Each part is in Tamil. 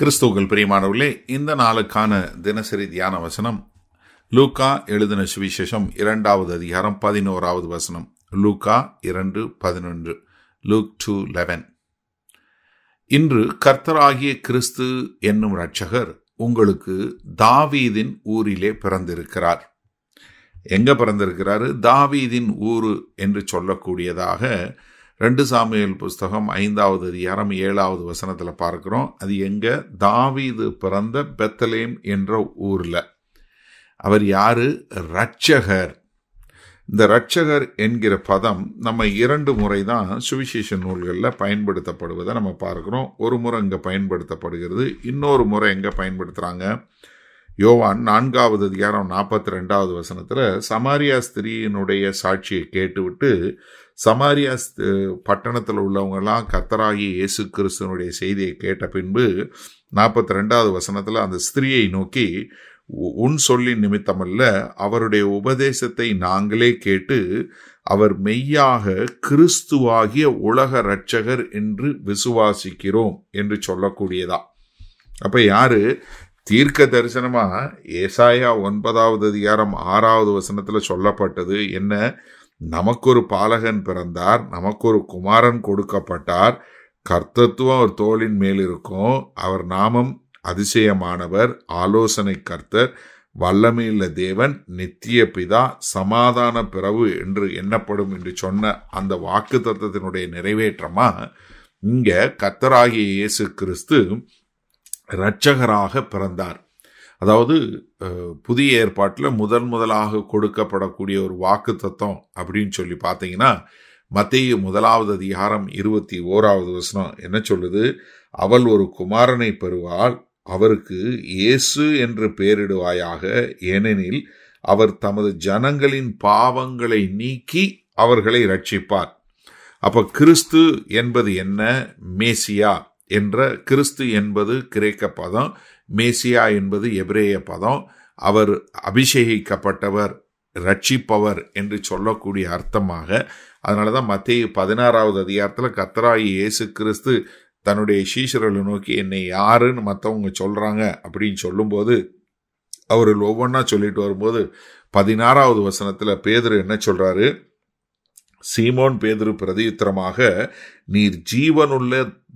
கிறிஸ்துவர்கள் பிரியமானவர்களே இந்த நாளுக்கான தினசரி தியான வசனம் லூக்கா எழுதின சுவிசேஷம் இரண்டாவது அதிகாரம் பதினோராவது வசனம் லூக்கா இரண்டு பதினொன்று லூக் டூ லெவன் இன்று கர்த்தராகிய கிறிஸ்து என்னும் ரட்சகர் உங்களுக்கு தாவீதின் ஊரிலே பிறந்திருக்கிறார் எங்க பிறந்திருக்கிறாரு தாவீதின் ஊரு என்று சொல்லக்கூடியதாக ரெண்டு சாமியல் புஸ்தகம் ஐந்தாவது அதிகாரம் ஏழாவது வசனத்தில் பார்க்குறோம் அது எங்கே தாவீது பிறந்த பெத்தலேம் என்ற ஊரில் அவர் யார் ரட்சகர் இந்த ரட்சகர் என்கிற பதம் நம்ம இரண்டு முறை தான் சுவிசேஷ நூல்களில் பயன்படுத்தப்படுவதை நம்ம பார்க்குறோம் ஒரு முறை இங்கே பயன்படுத்தப்படுகிறது இன்னொரு முறை எங்கே பயன்படுத்துகிறாங்க யோவான் நான்காவது அதிகாரம் நாற்பத்தி ரெண்டாவது வசனத்தில் சமாரியா ஸ்திரீயினுடைய சாட்சியை கேட்டுவிட்டு சமாரியா பட்டணத்தில் உள்ளவங்கெல்லாம் கத்தராகி இயேசு கிறிஸ்தனுடைய செய்தியை கேட்ட பின்பு நாற்பத்தி ரெண்டாவது வசனத்தில் அந்த ஸ்திரீயை நோக்கி உன் சொல்லி நிமித்தமல்ல அவருடைய உபதேசத்தை நாங்களே கேட்டு அவர் மெய்யாக கிறிஸ்துவாகிய உலக இரட்சகர் என்று விசுவாசிக்கிறோம் என்று சொல்லக்கூடியதா அப்போ யாரு தீர்க்க தரிசனமா ஏசாயா ஒன்பதாவது அதிகாரம் ஆறாவது வசனத்துல சொல்லப்பட்டது என்ன நமக்கு ஒரு பாலகன் பிறந்தார் நமக்கு ஒரு குமாரன் கொடுக்கப்பட்டார் கர்த்தத்துவம் ஒரு தோளின் மேல் இருக்கும் அவர் நாமம் அதிசயமானவர் ஆலோசனை கர்த்தர் வல்லமையுள்ள தேவன் நித்திய பிதா சமாதான பிறவு என்று எண்ணப்படும் என்று சொன்ன அந்த வாக்கு தத்துவத்தினுடைய நிறைவேற்றமா இங்க கத்தராகிய இயேசு கிறிஸ்து இரட்சகராக பிறந்தார் அதாவது புதிய ஏற்பாட்டில் முதன் முதலாக கொடுக்கப்படக்கூடிய ஒரு வாக்கு தத்துவம் அப்படின்னு சொல்லி பார்த்தீங்கன்னா மத்திய முதலாவது அதிகாரம் இருபத்தி ஓராவது வசனம் என்ன சொல்லுது அவள் ஒரு குமாரனை பெறுவாள் அவருக்கு இயேசு என்று பெயரிடுவாயாக ஏனெனில் அவர் தமது ஜனங்களின் பாவங்களை நீக்கி அவர்களை ரட்சிப்பார் அப்ப கிறிஸ்து என்பது என்ன மேசியா என்ற கிறிஸ்து என்பது கிரேக்க பதம் மேசியா என்பது எபிரேய பதம் அவர் அபிஷேகிக்கப்பட்டவர் ரட்சிப்பவர் என்று சொல்லக்கூடிய அர்த்தமாக அதனால தான் மத்திய பதினாறாவது அதிகாரத்தில் கத்தராயி இயேசு கிறிஸ்து தன்னுடைய சீஷர்களை நோக்கி என்னை யாருன்னு மற்றவங்க சொல்கிறாங்க அப்படின்னு சொல்லும்போது அவர்கள் ஒவ்வொன்றா சொல்லிட்டு வரும்போது பதினாறாவது வசனத்தில் பேதர் என்ன சொல்கிறாரு சீமோன் பேதுரு பிரதித்திரமாக நீர் ஜீவனுள்ள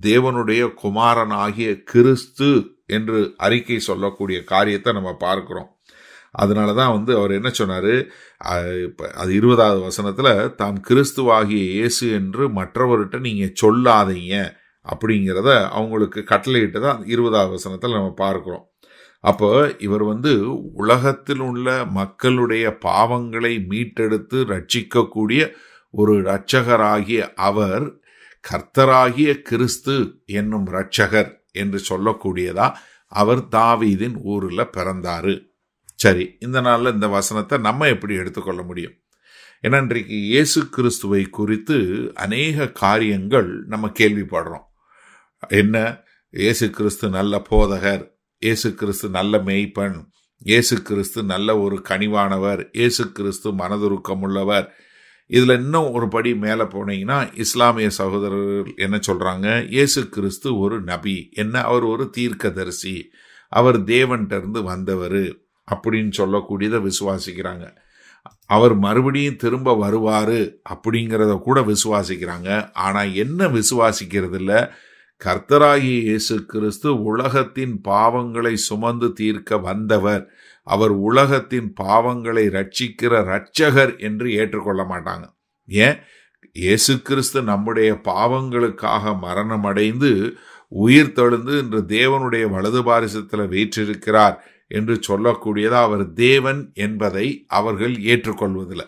தேவனுடைய குமாரன் ஆகிய கிறிஸ்து என்று அறிக்கை சொல்லக்கூடிய காரியத்தை நம்ம பார்க்கிறோம் அதனால தான் வந்து அவர் என்ன சொன்னார் அது இருபதாவது வசனத்தில் தாம் கிறிஸ்துவாகிய இயேசு என்று மற்றவர்கிட்ட நீங்கள் சொல்லாதீங்க அப்படிங்கிறத அவங்களுக்கு கட்டளையிட்டு தான் இருபதாவது வசனத்தில் நம்ம பார்க்குறோம் அப்போ இவர் வந்து உலகத்தில் உள்ள மக்களுடைய பாவங்களை மீட்டெடுத்து ரட்சிக்கக்கூடிய ஒரு இரட்சகராகிய அவர் கர்த்தராகிய கிறிஸ்து என்னும் இரட்சகர் என்று சொல்லக்கூடியதா அவர் தாவீதின் ஊரில் பிறந்தாரு சரி இந்த நாளில் இந்த வசனத்தை நம்ம எப்படி எடுத்துக்கொள்ள முடியும் ஏன்னா இயேசு கிறிஸ்துவை குறித்து அநேக காரியங்கள் நம்ம கேள்விப்படுறோம் என்ன இயேசு கிறிஸ்து நல்ல போதகர் இயேசு கிறிஸ்து நல்ல மெய்ப்பெண் இயேசு கிறிஸ்து நல்ல ஒரு கனிவானவர் இயேசு கிறிஸ்து மனதுருக்கமுள்ளவர் உள்ளவர் இதில் இன்னும் ஒரு படி மேலே போனீங்கன்னா இஸ்லாமிய சகோதரர்கள் என்ன சொல்கிறாங்க இயேசு கிறிஸ்து ஒரு நபி என்ன அவர் ஒரு தீர்க்கதரிசி அவர் தேவன்கிட்டருந்து வந்தவர் அப்படின்னு சொல்லக்கூடியதை விசுவாசிக்கிறாங்க அவர் மறுபடியும் திரும்ப வருவார் அப்படிங்கிறத கூட விசுவாசிக்கிறாங்க ஆனால் என்ன விசுவாசிக்கிறது இல்லை கர்த்தராகி இயேசு கிறிஸ்து உலகத்தின் பாவங்களை சுமந்து தீர்க்க வந்தவர் அவர் உலகத்தின் பாவங்களை ரட்சிக்கிற ரட்சகர் என்று ஏற்றுக்கொள்ள மாட்டாங்க ஏன் இயேசு கிறிஸ்து நம்முடைய பாவங்களுக்காக மரணம் அடைந்து உயிர் தெழுந்து இன்று தேவனுடைய வலது பாரிசத்தில் வீற்றிருக்கிறார் என்று சொல்லக்கூடியதா அவர் தேவன் என்பதை அவர்கள் ஏற்றுக்கொள்வதில்லை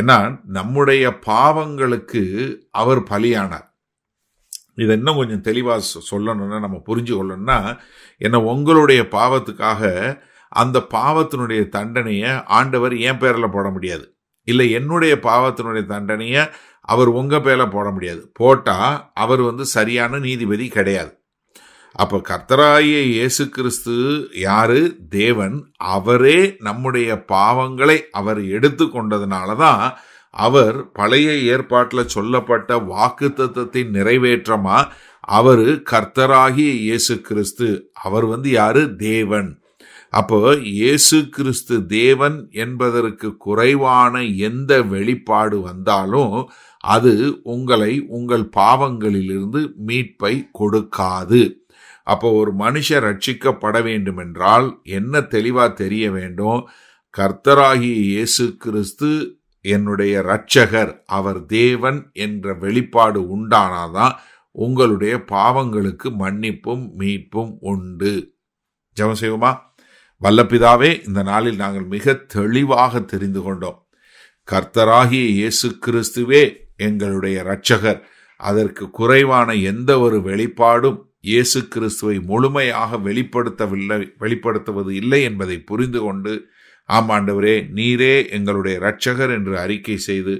ஏன்னா நம்முடைய பாவங்களுக்கு அவர் பலியானார் இதை இன்னும் கொஞ்சம் தெளிவாக சொல்லணும்னா நம்ம புரிஞ்சு கொள்ளணும்னா என்ன உங்களுடைய பாவத்துக்காக அந்த பாவத்தினுடைய தண்டனையை ஆண்டவர் என் பேரில் போட முடியாது இல்லை என்னுடைய பாவத்தினுடைய தண்டனையை அவர் உங்கள் பேரில் போட முடியாது போட்டால் அவர் வந்து சரியான நீதிபதி கிடையாது அப்போ கர்த்தராய இயேசு கிறிஸ்து யாரு தேவன் அவரே நம்முடைய பாவங்களை அவர் எடுத்து கொண்டதுனால தான் அவர் பழைய ஏற்பாட்டில் சொல்லப்பட்ட வாக்கு தத்துவத்தின் நிறைவேற்றமா அவர் கர்த்தராகிய இயேசு கிறிஸ்து அவர் வந்து யாரு தேவன் அப்போ இயேசு கிறிஸ்து தேவன் என்பதற்கு குறைவான எந்த வெளிப்பாடு வந்தாலும் அது உங்களை உங்கள் பாவங்களிலிருந்து மீட்பை கொடுக்காது அப்போ ஒரு மனுஷர் ரட்சிக்கப்பட வேண்டுமென்றால் என்ன தெளிவாக தெரிய வேண்டும் கர்த்தராகிய இயேசு கிறிஸ்து என்னுடைய இரட்சகர் அவர் தேவன் என்ற வெளிப்பாடு உண்டானாதான் உங்களுடைய பாவங்களுக்கு மன்னிப்பும் மீட்பும் உண்டு ஜெபம் செய்வோமா வல்லப்பிதாவே இந்த நாளில் நாங்கள் மிக தெளிவாக தெரிந்து கொண்டோம் கர்த்தராகிய இயேசு கிறிஸ்துவே எங்களுடைய இரட்சகர் அதற்கு குறைவான எந்த ஒரு வெளிப்பாடும் இயேசு கிறிஸ்துவை முழுமையாக வெளிப்படுத்தவில்லை வெளிப்படுத்துவது இல்லை என்பதை புரிந்து கொண்டு ஆமாண்டவரே நீரே எங்களுடைய இரட்சகர் என்று அறிக்கை செய்து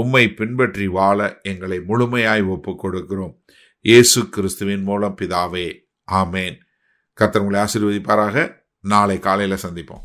உம்மை பின்பற்றி வாழ எங்களை முழுமையாய் ஒப்பு கொடுக்கிறோம் இயேசு கிறிஸ்துவின் மூலம் பிதாவே ஆமேன் கத்தர் உங்களை ஆசீர்வதிப்பாராக நாளை காலையில் சந்திப்போம்